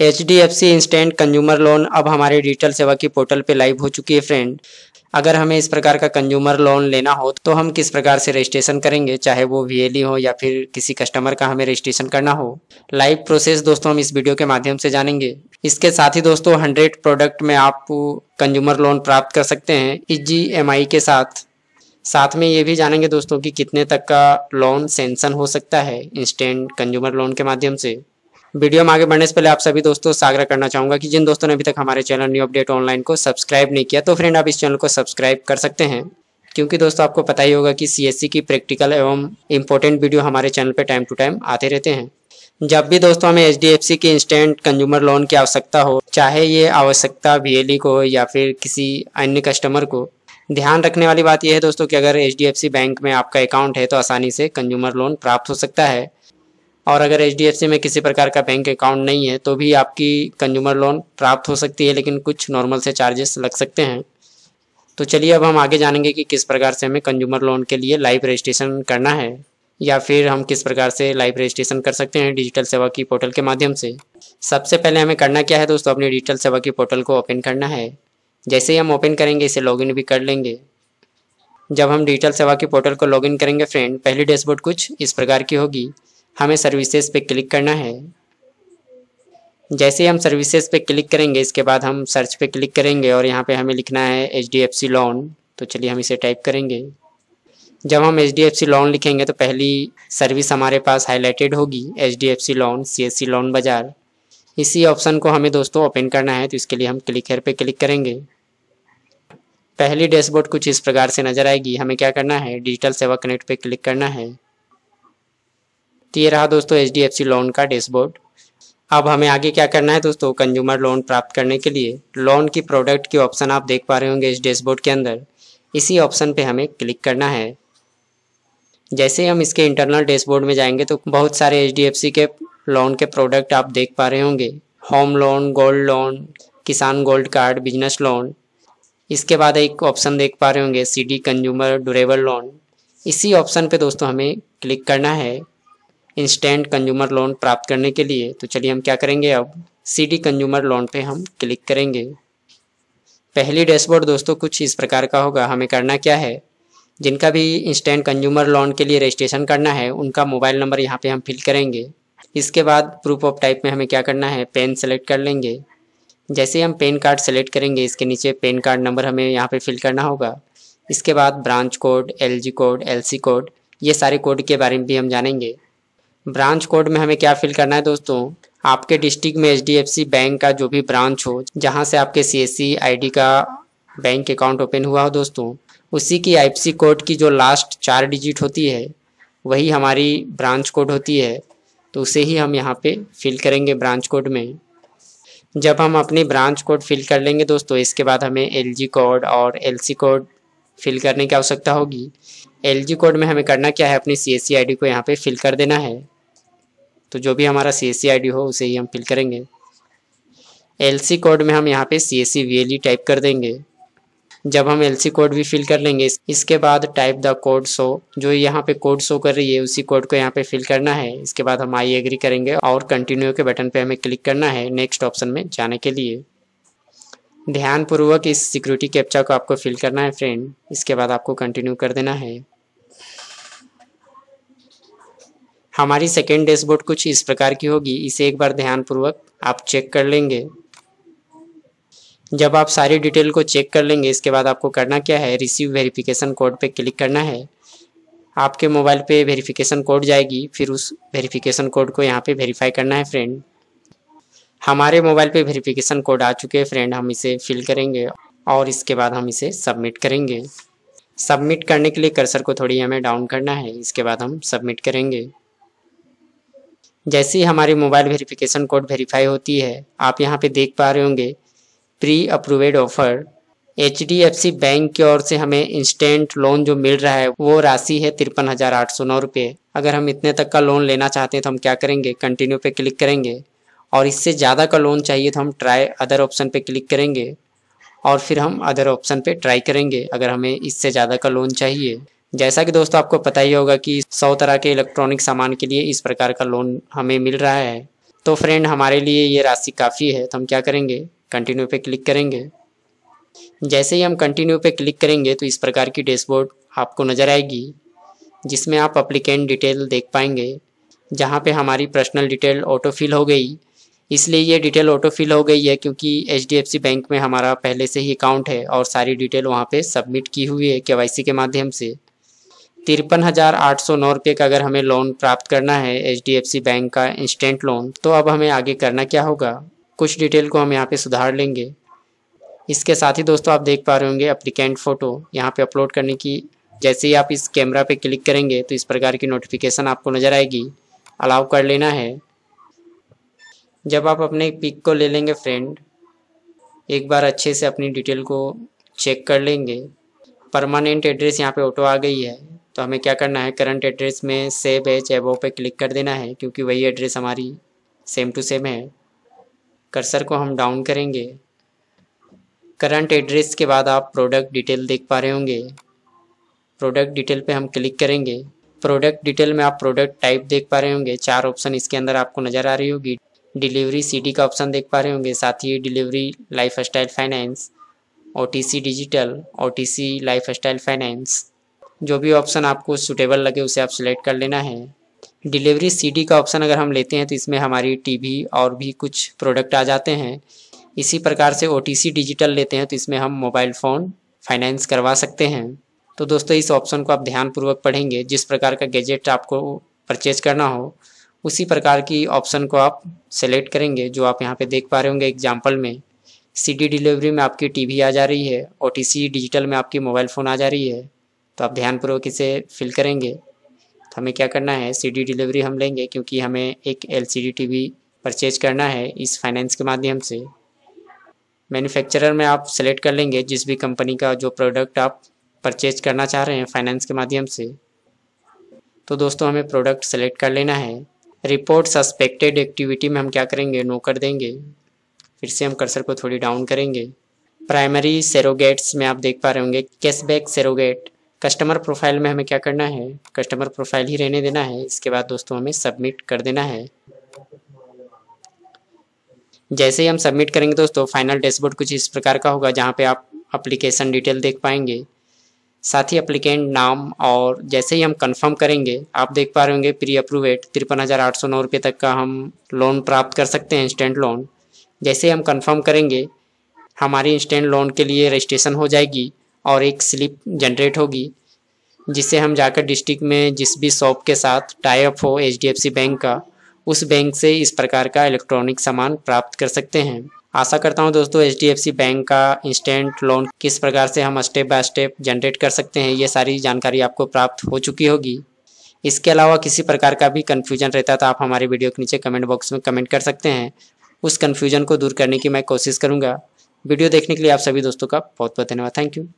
H D F C instant consumer loan अब हमारे digital सेवा की पोर्टल पे लाइव हो चुकी है फ्रेंड अगर हमें इस प्रकार का कंज्यूमर लोन लेना हो तो हम किस प्रकार से रजिस्ट्रेशन करेंगे चाहे वो वी हो या फिर किसी कस्टमर का हमें रजिस्ट्रेशन करना हो लाइव प्रोसेस दोस्तों हम इस वीडियो के माध्यम से जानेंगे इसके साथ ही दोस्तों हंड्रेड प्रोडक्ट में आप कंज्यूमर लोन प्राप्त कर सकते हैं ई के साथ साथ में ये भी जानेंगे दोस्तों कि कितने तक का लोन सेंसन हो सकता है इंस्टेंट कंज्यूमर लोन के माध्यम से वीडियो में आगे बढ़ने से पहले आप सभी दोस्तों से आग्रह करना चाहूंगा कि जिन दोस्तों ने अभी तक हमारे चैनल न्यू अपडेट ऑनलाइन को सब्सक्राइब नहीं किया तो फ्रेंड आप इस चैनल को सब्सक्राइब कर सकते हैं क्योंकि दोस्तों आपको पता ही होगा कि सीएससी की प्रैक्टिकल एवं इम्पोर्टेंट वीडियो हमारे चैनल पर टाइम टू टाइम आते रहते हैं जब भी दोस्तों हमें एच के इंस्टेंट कंज्यूमर लोन की आवश्यकता हो चाहे ये आवश्यकता बी e को हो या फिर किसी अन्य कस्टमर को ध्यान रखने वाली बात यह है दोस्तों कि अगर एच बैंक में आपका अकाउंट है तो आसानी से कंज्यूमर लोन प्राप्त हो सकता है और अगर एच में किसी प्रकार का बैंक अकाउंट नहीं है तो भी आपकी कंज्यूमर लोन प्राप्त हो सकती है लेकिन कुछ नॉर्मल से चार्जेस लग सकते हैं तो चलिए अब हम आगे जानेंगे कि किस प्रकार से हमें कंज्यूमर लोन के लिए लाइव रजिस्ट्रेशन करना है या फिर हम किस प्रकार से लाइव रजिस्ट्रेशन कर सकते हैं डिजिटल सेवा की पोर्टल के माध्यम से सबसे पहले हमें करना क्या है दोस्तों अपनी डिजिटल सेवा की पोर्टल को ओपन करना है जैसे ही हम ओपन करेंगे इसे लॉगिन भी कर लेंगे जब हम डिजिटल सेवा की पोर्टल को लॉगिन करेंगे फ्रेंड पहली डैशबोर्ड कुछ इस प्रकार की होगी हमें सर्विसेज पे क्लिक करना है जैसे हम सर्विसेज पे क्लिक करेंगे इसके बाद हम सर्च पे क्लिक करेंगे और यहाँ पे हमें लिखना है H D F C loan तो चलिए हम इसे टाइप करेंगे जब हम H D F C loan लिखेंगे तो पहली सर्विस हमारे पास हाईलाइटेड होगी H D F C loan C S C loan बाज़ार इसी ऑप्शन को हमें दोस्तों ओपन करना है तो इसके लिए हम क्लिक हेयर पे क्लिक करेंगे पहली डैशबोर्ड कुछ इस प्रकार से नज़र आएगी हमें क्या करना है डिजिटल सेवा कनेक्ट पे क्लिक करना है तो ये रहा दोस्तों H D F C loan का डैशबोर्ड अब हमें आगे क्या करना है दोस्तों कंज्यूमर लोन प्राप्त करने के लिए लोन की प्रोडक्ट की ऑप्शन आप देख पा रहे होंगे इस डैशबोर्ड के अंदर इसी ऑप्शन पे हमें क्लिक करना है जैसे हम इसके इंटरनल डैशबोर्ड में जाएंगे तो बहुत सारे एच के लोन के प्रोडक्ट आप देख पा रहे होंगे home loan gold loan Kisan gold card business loan इसके बाद एक ऑप्शन देख पा रहे होंगे C D consumer durable loan इसी ऑप्शन पे दोस्तों हमें क्लिक करना है इंस्टेंट कंज्यूमर लोन प्राप्त करने के लिए तो चलिए हम क्या करेंगे अब सीडी कंज्यूमर लोन पे हम क्लिक करेंगे पहली डैशबोर्ड दोस्तों कुछ इस प्रकार का होगा हमें करना क्या है जिनका भी इंस्टेंट कंज्यूमर लोन के लिए रजिस्ट्रेशन करना है उनका मोबाइल नंबर यहाँ पे हम फिल करेंगे इसके बाद प्रूफ ऑफ टाइप में हमें क्या करना है पेन सेलेक्ट कर लेंगे जैसे हम पेन कार्ड सेलेक्ट करेंगे इसके नीचे पेन कार्ड नंबर हमें यहाँ पे फिल करना होगा इसके बाद branch code LG code LC code ये सारे कोड के बारे में भी हम जानेंगे ब्रांच कोड में हमें क्या फिल करना है दोस्तों आपके डिस्ट्रिक्ट में एच बैंक का जो भी ब्रांच हो जहाँ से आपके सी एस e, का बैंक अकाउंट ओपन हुआ हो दोस्तों उसी की आई कोड की जो लास्ट चार डिजिट होती है वही हमारी ब्रांच कोड होती है तो उसे ही हम यहाँ पे फिल करेंगे ब्रांच कोड में जब हम अपनी ब्रांच कोड फिल कर लेंगे दोस्तों इसके बाद हमें एल कोड और एल कोड फिल करने की आवश्यकता होगी एल कोड में हमें करना क्या है अपनी सी एस e, को यहाँ पर फिल कर देना है तो जो भी हमारा सी एस सी हो उसे ही हम फिल करेंगे एल सी कोड में हम यहाँ पे C S C V L E type कर देंगे जब हम एल सी कोड भी फिल कर लेंगे इसके बाद टाइप द कोड शो जो यहाँ पे कोड शो कर रही है उसी कोड को यहाँ पे फिल करना है इसके बाद हम आई एग्री करेंगे और कंटिन्यू के बटन पे हमें क्लिक करना है नेक्स्ट ऑप्शन में जाने के लिए ध्यानपूर्वक इस सिक्योरिटी कैप्चा को आपको फिल करना है फ्रेंड इसके बाद आपको कंटिन्यू कर देना है हमारी सेकेंड डैशबोर्ड कुछ इस प्रकार की होगी इसे एक बार ध्यानपूर्वक आप चेक कर लेंगे जब आप सारी डिटेल को चेक कर लेंगे इसके बाद आपको करना क्या है रिसीव वेरिफिकेशन कोड पे क्लिक करना है आपके मोबाइल पे वेरिफिकेशन कोड जाएगी फिर उस वेरिफिकेशन कोड को यहाँ पे वेरीफाई करना है फ्रेंड हमारे मोबाइल पे वेरिफिकेशन कोड आ चुके हैं फ्रेंड हम इसे फिल करेंगे और इसके बाद हम इसे सबमिट करेंगे सबमिट करने के लिए कर्सर को थोड़ी हमें डाउन करना है इसके बाद हम सबमिट करेंगे जैसे ही हमारी मोबाइल वेरिफिकेशन कोड वेरीफाई होती है आप यहाँ पे देख पा रहे होंगे pre approved offer H D F C bank की ओर से हमें इंस्टेंट लोन जो मिल रहा है वो राशि है तिरपन हज़ार आठ सौ नौ रुपये अगर हम इतने तक का लोन लेना चाहते हैं तो हम क्या करेंगे कंटिन्यू पे क्लिक करेंगे और इससे ज़्यादा का लोन चाहिए तो हम ट्राई अदर ऑप्शन पे क्लिक करेंगे और फिर हम अदर ऑप्शन पे ट्राई करेंगे अगर हमें इससे ज़्यादा का लोन चाहिए जैसा कि दोस्तों आपको पता ही होगा कि सौ तरह के इलेक्ट्रॉनिक सामान के लिए इस प्रकार का लोन हमें मिल रहा है तो फ्रेंड हमारे लिए ये राशि काफ़ी है तो हम क्या करेंगे कंटिन्यू पे क्लिक करेंगे जैसे ही हम कंटिन्यू पे क्लिक करेंगे तो इस प्रकार की डैशबोर्ड आपको नज़र आएगी जिसमें आप अप्लीकेंट डिटेल देख पाएंगे जहाँ पर हमारी पर्सनल डिटेल ऑटो फिल हो गई इसलिए ये डिटेल ऑटो फिल हो गई है क्योंकि एच बैंक में हमारा पहले से ही अकाउंट है और सारी डिटेल वहाँ पर सबमिट की हुई है के के माध्यम से तिरपन हज़ार आठ सौ नौ रुपये का अगर हमें लोन प्राप्त करना है एच बैंक का इंस्टेंट लोन तो अब हमें आगे करना क्या होगा कुछ डिटेल को हम यहाँ पे सुधार लेंगे इसके साथ ही दोस्तों आप देख पा रहे होंगे अप्लीकेंट फ़ोटो यहाँ पे अपलोड करने की जैसे ही आप इस कैमरा पे क्लिक करेंगे तो इस प्रकार की नोटिफिकेशन आपको नज़र आएगी अलाउ कर लेना है जब आप अपने पिक को ले लेंगे फ्रेंड एक बार अच्छे से अपनी डिटेल को चेक कर लेंगे परमानेंट एड्रेस यहाँ पे ऑटो आ गई है तो हमें क्या करना है करंट एड्रेस में सेव है चैबो पे क्लिक कर देना है क्योंकि वही एड्रेस हमारी सेम टू सेम है कर्सर को हम डाउन करेंगे करंट एड्रेस के बाद आप प्रोडक्ट डिटेल देख पा रहे होंगे प्रोडक्ट डिटेल पे हम क्लिक करेंगे प्रोडक्ट डिटेल में आप प्रोडक्ट टाइप देख पा रहे होंगे चार ऑप्शन इसके अंदर आपको नज़र आ रही होगी डिलीवरी सी का ऑप्शन देख पा रहे होंगे साथ ही delivery lifestyle finance O digital O lifestyle finance जो भी ऑप्शन आपको सुटेबल लगे उसे आप सिलेक्ट कर लेना है डिलीवरी सीडी का ऑप्शन अगर हम लेते हैं तो इसमें हमारी टीवी और भी कुछ प्रोडक्ट आ जाते हैं इसी प्रकार से ओ डिजिटल लेते हैं तो इसमें हम मोबाइल फ़ोन फाइनेंस करवा सकते हैं तो दोस्तों इस ऑप्शन को आप ध्यानपूर्वक पढ़ेंगे जिस प्रकार का गैजेट आपको परचेज करना हो उसी प्रकार की ऑप्शन को आप सेलेक्ट करेंगे जो आप यहाँ पर देख पा रहे होंगे एग्जाम्पल में सी डिलीवरी में आपकी टी आ जा रही है ओ डिजिटल में आपकी मोबाइल फ़ोन आ जा रही है तो आप ध्यानपूर्वक इसे फिल करेंगे तो हमें क्या करना है सीडी डिलीवरी हम लेंगे क्योंकि हमें एक एलसीडी टीवी परचेज करना है इस फाइनेंस के माध्यम से मैन्युफैक्चरर में आप सेलेक्ट कर लेंगे जिस भी कंपनी का जो प्रोडक्ट आप परचेज करना चाह रहे हैं फाइनेंस के माध्यम से तो दोस्तों हमें प्रोडक्ट सेलेक्ट कर लेना है रिपोर्ट सस्पेक्टेड एक्टिविटी में हम क्या करेंगे नो कर देंगे फिर से हम कर्सर को थोड़ी डाउन करेंगे प्राइमरी सेरोगेट्स में आप देख पा रहे होंगे कैशबैक सेरोगेट कस्टमर प्रोफाइल में हमें क्या करना है कस्टमर प्रोफाइल ही रहने देना है इसके बाद दोस्तों हमें सबमिट कर देना है जैसे ही हम सबमिट करेंगे दोस्तों फाइनल डैशबोर्ड कुछ इस प्रकार का होगा जहाँ पे आप अप्लीकेशन डिटेल देख पाएंगे साथ ही अप्लीकेंट नाम और जैसे ही हम कंफर्म करेंगे आप देख पा रहे होंगे प्री अप्रूवेट तिरपन हज़ार आठ सौ नौ रुपये तक का हम लोन प्राप्त कर सकते हैं इंस्टेंट लोन जैसे ही हम कंफर्म करेंगे हमारी इंस्टेंट लोन के लिए रजिस्ट्रेशन हो जाएगी और एक स्लिप जनरेट होगी जिसे हम जाकर डिस्ट्रिक्ट में जिस भी शॉप के साथ टाइप हो एच बैंक का उस बैंक से इस प्रकार का इलेक्ट्रॉनिक सामान प्राप्त कर सकते हैं आशा करता हूं दोस्तों एच बैंक का इंस्टेंट लोन किस प्रकार से हम स्टेप बाय स्टेप जनरेट कर सकते हैं ये सारी जानकारी आपको प्राप्त हो चुकी होगी इसके अलावा किसी प्रकार का भी कन्फ्यूजन रहता है तो आप हमारे वीडियो के नीचे कमेंट बॉक्स में कमेंट कर सकते हैं उस कन्फ्यूजन को दूर करने की मैं कोशिश करूँगा वीडियो देखने के लिए आप सभी दोस्तों का बहुत बहुत धन्यवाद थैंक यू